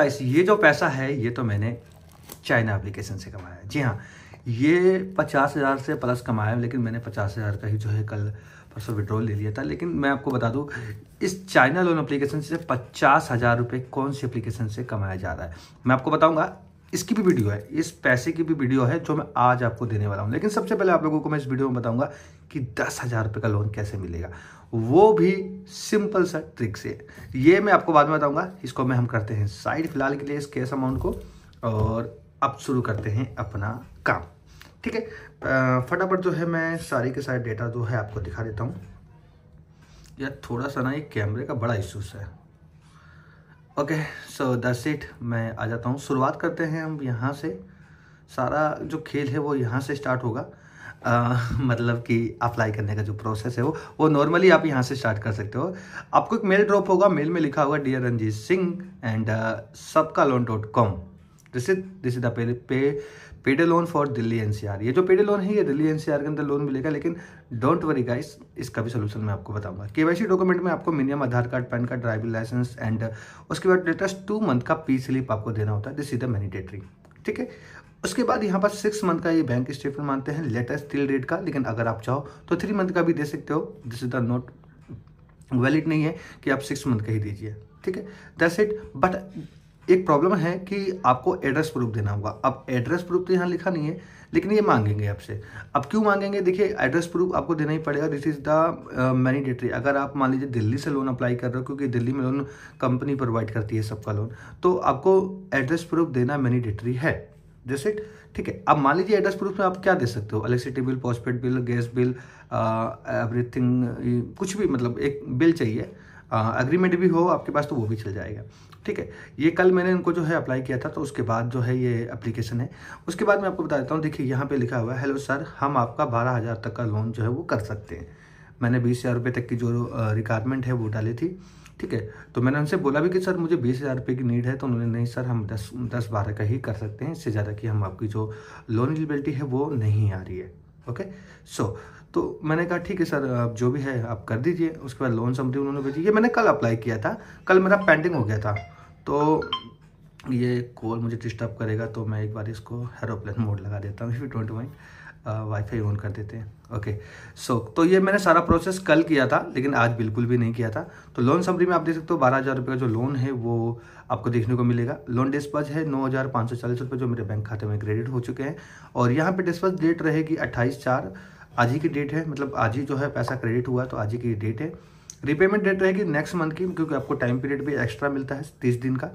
guys ये जो पैसा है ये तो मैंने चाइना एप्लीकेशन से कमाया है जी हाँ ये पचास हज़ार से प्लस कमाया है लेकिन मैंने पचास हज़ार का ही जो है कल परसों विड्रॉल ले लिया था लेकिन मैं आपको बता दूँ इस चाइना लोन एप्लीकेशन से पचास हज़ार रुपये कौन सी एप्लीकेशन से कमाया जा रहा है मैं आपको बताऊँगा इसकी भी वीडियो है इस पैसे की भी वीडियो है जो मैं आज आपको देने वाला हूँ लेकिन सबसे पहले आप लोगों को मैं इस वीडियो में बताऊंगा कि दस हज़ार रुपये का लोन कैसे मिलेगा वो भी सिंपल सा ट्रिक से ये मैं आपको बाद में बताऊंगा इसको मैं हम करते हैं साइड फिलहाल के लिए इस कैश अमाउंट को और अब शुरू करते हैं अपना काम ठीक है फटाफट जो है मैं सारे के सारे डेटा जो है आपको दिखा देता हूँ यार थोड़ा सा ना ये कैमरे का बड़ा इशूस है ओके सो दस इट मैं आ जाता हूँ शुरुआत करते हैं हम यहाँ से सारा जो खेल है वो यहाँ से स्टार्ट होगा आ, मतलब कि अप्लाई करने का जो प्रोसेस है वो वो नॉर्मली आप यहाँ से स्टार्ट कर सकते हो आपको एक मेल ड्रॉप होगा मेल में लिखा होगा डियर रंजीत सिंह एंड सबका loan dot com this is this is the pay, payday loan for Delhi NCR ये जो पेडे लोन है ये दिल्ली एनसीआर के अंदर लोन मिलेगा लेकिन डोंट वरी गाइस इसका भी सोल्यूशन मैं आपको बताऊंगा केवाईसी डॉक्यूमेंट में आपको minimum Aadhaar card PAN card driving licence and उसके बाद लेटेस्ट टू मंथ का पी स्लिप आपको देना होता है दिस इज द मैनिडेटरी ठीक है उसके बाद यहाँ पर सिक्स मंथ का ये बैंक स्टेटमेंट मानते हैं लेटेस्ट टिल डेट का लेकिन अगर आप चाहो तो थ्री मंथ का भी दे सकते हो this is the not valid नहीं है कि आप सिक्स मंथ का ही दीजिए ठीक है दैट्स इट बट एक प्रॉब्लम है कि आपको एड्रेस प्रूफ देना होगा अब एड्रेस प्रूफ तो यहाँ लिखा नहीं है लेकिन ये मांगेंगे आपसे अब क्यों मांगेंगे देखिए एड्रेस प्रूफ आपको देना ही पड़ेगा दिस इज़ द मैनीडेटरी अगर आप मान लीजिए दिल्ली से लोन अप्लाई कर रहे हो क्योंकि दिल्ली में लोन कंपनी प्रोवाइड करती है सबका लोन तो आपको एड्रेस प्रूफ देना मैनीडेटरी है जैसे ठीक है अब मान लीजिए एड्रेस प्रूफ में आप क्या दे सकते हो electricity bill postpaid bill gas bill everything कुछ भी मतलब एक बिल चाहिए अग्रीमेंट भी हो आपके पास तो वो भी चल जाएगा ठीक है ये कल मैंने इनको जो है अप्लाई किया था तो उसके बाद जो है ये एप्लीकेशन है उसके बाद मैं आपको बता देता हूँ देखिए यहाँ पे लिखा हुआ है हेलो सर हम आपका बारह हज़ार तक का लोन जो है वो कर सकते हैं मैंने बीस हज़ार रुपये तक की जो रिक्वायरमेंट है वो डाली थी ठीक है तो मैंने उनसे बोला भी कि सर मुझे बीस हज़ार रुपये की नीड है तो उन्होंने नहीं सर हम दस दस बारह का ही कर सकते हैं इससे ज़्यादा कि हम आपकी जो लोन एलिबिलिटी है वो नहीं आ रही है ओके सो so, तो मैंने कहा ठीक है सर आप जो भी है आप कर दीजिए उसके बाद लोन समरी उन्होंने भेजी ये मैंने कल अप्लाई किया था कल मेरा पेंडिंग हो गया था तो ये कॉल मुझे डिस्टर्ब करेगा तो मैं एक बार इसको हेरोप्लेन मोड लगा देता हूँ if you don't mind wifi on कर देते हैं ओके सो so, तो ये मैंने सारा प्रोसेस कल किया था लेकिन आज बिल्कुल भी नहीं किया था तो लोन समरी में आप देख सकते हो बारह हज़ार रुपये का जो लोन है वो आपको देखने को मिलेगा लोन डिस्पज है नौ हज़ार पाँच सौ चालीस रुपये जो मेरे बैंक खाते में क्रेडिट हो चुके हैं और यहाँ पे डिस्पज डेट रहेगी अट्ठाईस चार आज ही की डेट है मतलब आज ही जो है पैसा क्रेडिट हुआ तो आज ही की डेट है रिपेमेंट डेट रहेगी नेक्स्ट मंथ की क्योंकि आपको टाइम पीरियड भी एक्स्ट्रा मिलता है तीस दिन का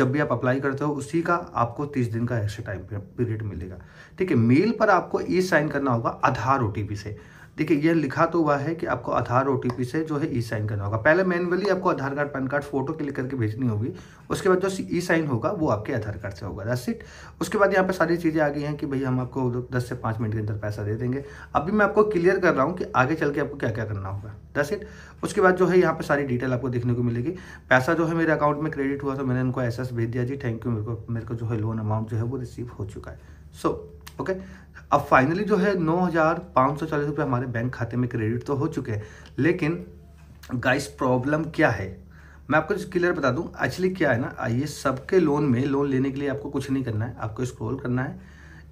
जब भी आप अप्लाई करते हो उसी का आपको तीस दिन का एक्स्ट्रा टाइम पीरियड मिलेगा ठीक है मेल पर आपको ई साइन करना होगा आधार ओ से देखिए ये लिखा तो हुआ है कि आपको आधार ओ से जो है ई साइन करना होगा पहले मैनुअली आपको Aadhaar card PAN card photo click करके भेजनी होगी उसके बाद जो ई साइन होगा वो आपके आधार कार्ड से होगा दस इट उसके बाद यहाँ पर सारी चीज़ें आ गई हैं कि भाई हम आपको दस से पाँच मिनट के अंदर पैसा दे देंगे अभी मैं आपको क्लियर कर रहा हूँ कि आगे चल के आपको क्या क्या करना होगा दस इट उसके बाद जो है यहाँ पर सारी डिटेल आपको देखने को मिलेगी पैसा जो है मेरे अकाउंट में क्रेडिट हुआ तो मैंने उनको एस भेज दिया जी थैंक यू मेरे को मेरे को जो है लोन अमाउंट जो है वो रिसीव हो चुका है सो ओके अब फाइनली जो है नौ हज़ार पाँच सौ चालीस रुपये हमारे बैंक खाते में क्रेडिट तो हो चुके हैं लेकिन गाइस प्रॉब्लम क्या है मैं आपको क्लियर बता दूं एक्चुअली क्या है ना आइए सबके लोन में लोन लेने के लिए आपको कुछ नहीं करना है आपको स्क्रॉल करना है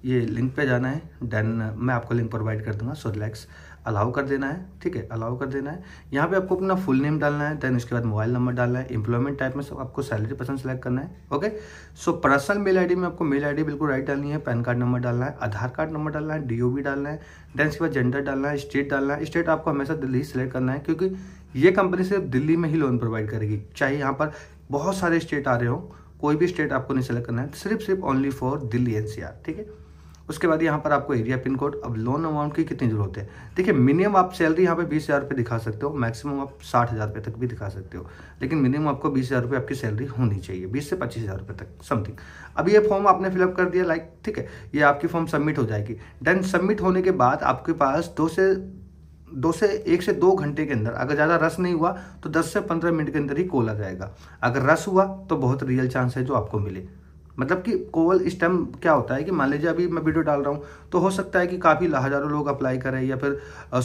ये लिंक पे जाना है देन मैं आपको लिंक प्रोवाइड कर दूंगा सो रिलैक्स अलाउ कर देना है ठीक है अलाउ कर देना है यहाँ पे आपको अपना फुल नेम डालना है देन उसके बाद मोबाइल नंबर डालना है इंप्लॉयमेंट टाइप में सब आपको सैलरी पर्सन सेलेक्ट करना है okay so personal mail ID में आपको मेल आईडी बिल्कुल राइट डालनी है पैन कार्ड नंबर डालना है आधार कार्ड नंबर डालना है डी डालना है देन उसके बाद जेंडर डालना है स्टेट डालना है स्टेट आपको हमेशा दिल्ली ही सिलेक्ट करना है क्योंकि ये कंपनी सिर्फ दिल्ली में ही लोन प्रोवाइड करेगी चाहे यहाँ पर बहुत सारे स्टेट आ रहे हो कोई भी स्टेट आपको नहीं सेलेक्ट करना है सिर्फ सिर्फ ओनली फॉर दिल्ली एनसीआर ठीक है उसके बाद यहाँ पर आपको एरिया पिन कोड अब लोन अमाउंट की कितनी जरूरत है देखिए मिनिमम आप सैलरी यहाँ पे बीस हज़ार रुपये दिखा सकते हो मैक्सिमम आप साठ हज़ार रुपये तक भी दिखा सकते हो लेकिन मिनिमम आपको बीस हज़ार रुपये आपकी सैलरी होनी चाहिए बीस से पच्चीस हज़ार रुपये तक समथिंग अब ये फॉर्म आपने फिलअप कर दिया लाइक ठीक है ये आपकी फॉर्म सबमिट हो जाएगी देन सबमिट होने के बाद आपके पास दो से दो से एक से दो घंटे के अंदर अगर ज़्यादा रस नहीं हुआ तो दस से पंद्रह मिनट के अंदर ही कॉल आ जाएगा अगर रस हुआ तो बहुत रियल चांस है जो आपको मिले मतलब कि कोवल इस टाइम क्या होता है कि मान लीजिए अभी मैं वीडियो डाल रहा हूँ तो हो सकता है कि काफ़ी हज़ारों लोग अप्लाई करें या फिर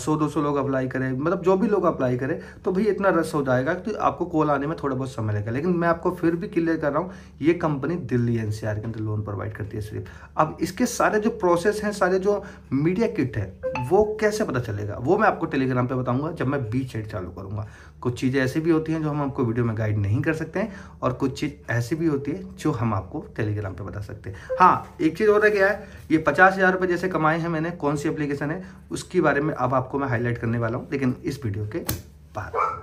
सौ दो सौ लोग अप्लाई करें मतलब जो भी लोग अप्लाई करें तो भाई इतना रस हो जाएगा तो आपको कॉल आने में थोड़ा बहुत समय लगेगा लेकिन मैं आपको फिर भी क्लियर कर रहा हूँ ये कंपनी दिल्ली एन के अंदर लोन प्रोवाइड करती है सिर्फ अब इसके सारे जो प्रोसेस हैं सारे जो मीडिया किट है वो कैसे पता चलेगा वो मैं आपको टेलीग्राम पे बताऊंगा जब मैं बीच हेड चालू करूंगा कुछ चीज़ें ऐसी भी होती हैं जो हम आपको वीडियो में गाइड नहीं कर सकते हैं और कुछ चीज़ ऐसी भी होती है जो हम आपको टेलीग्राम पे बता सकते हैं हाँ एक चीज़ और क्या है ये पचास हज़ार रुपये जैसे कमाए हैं मैंने कौन सी एप्लीकेशन है उसके बारे में अब आपको मैं हाईलाइट करने वाला हूँ लेकिन इस वीडियो के बाद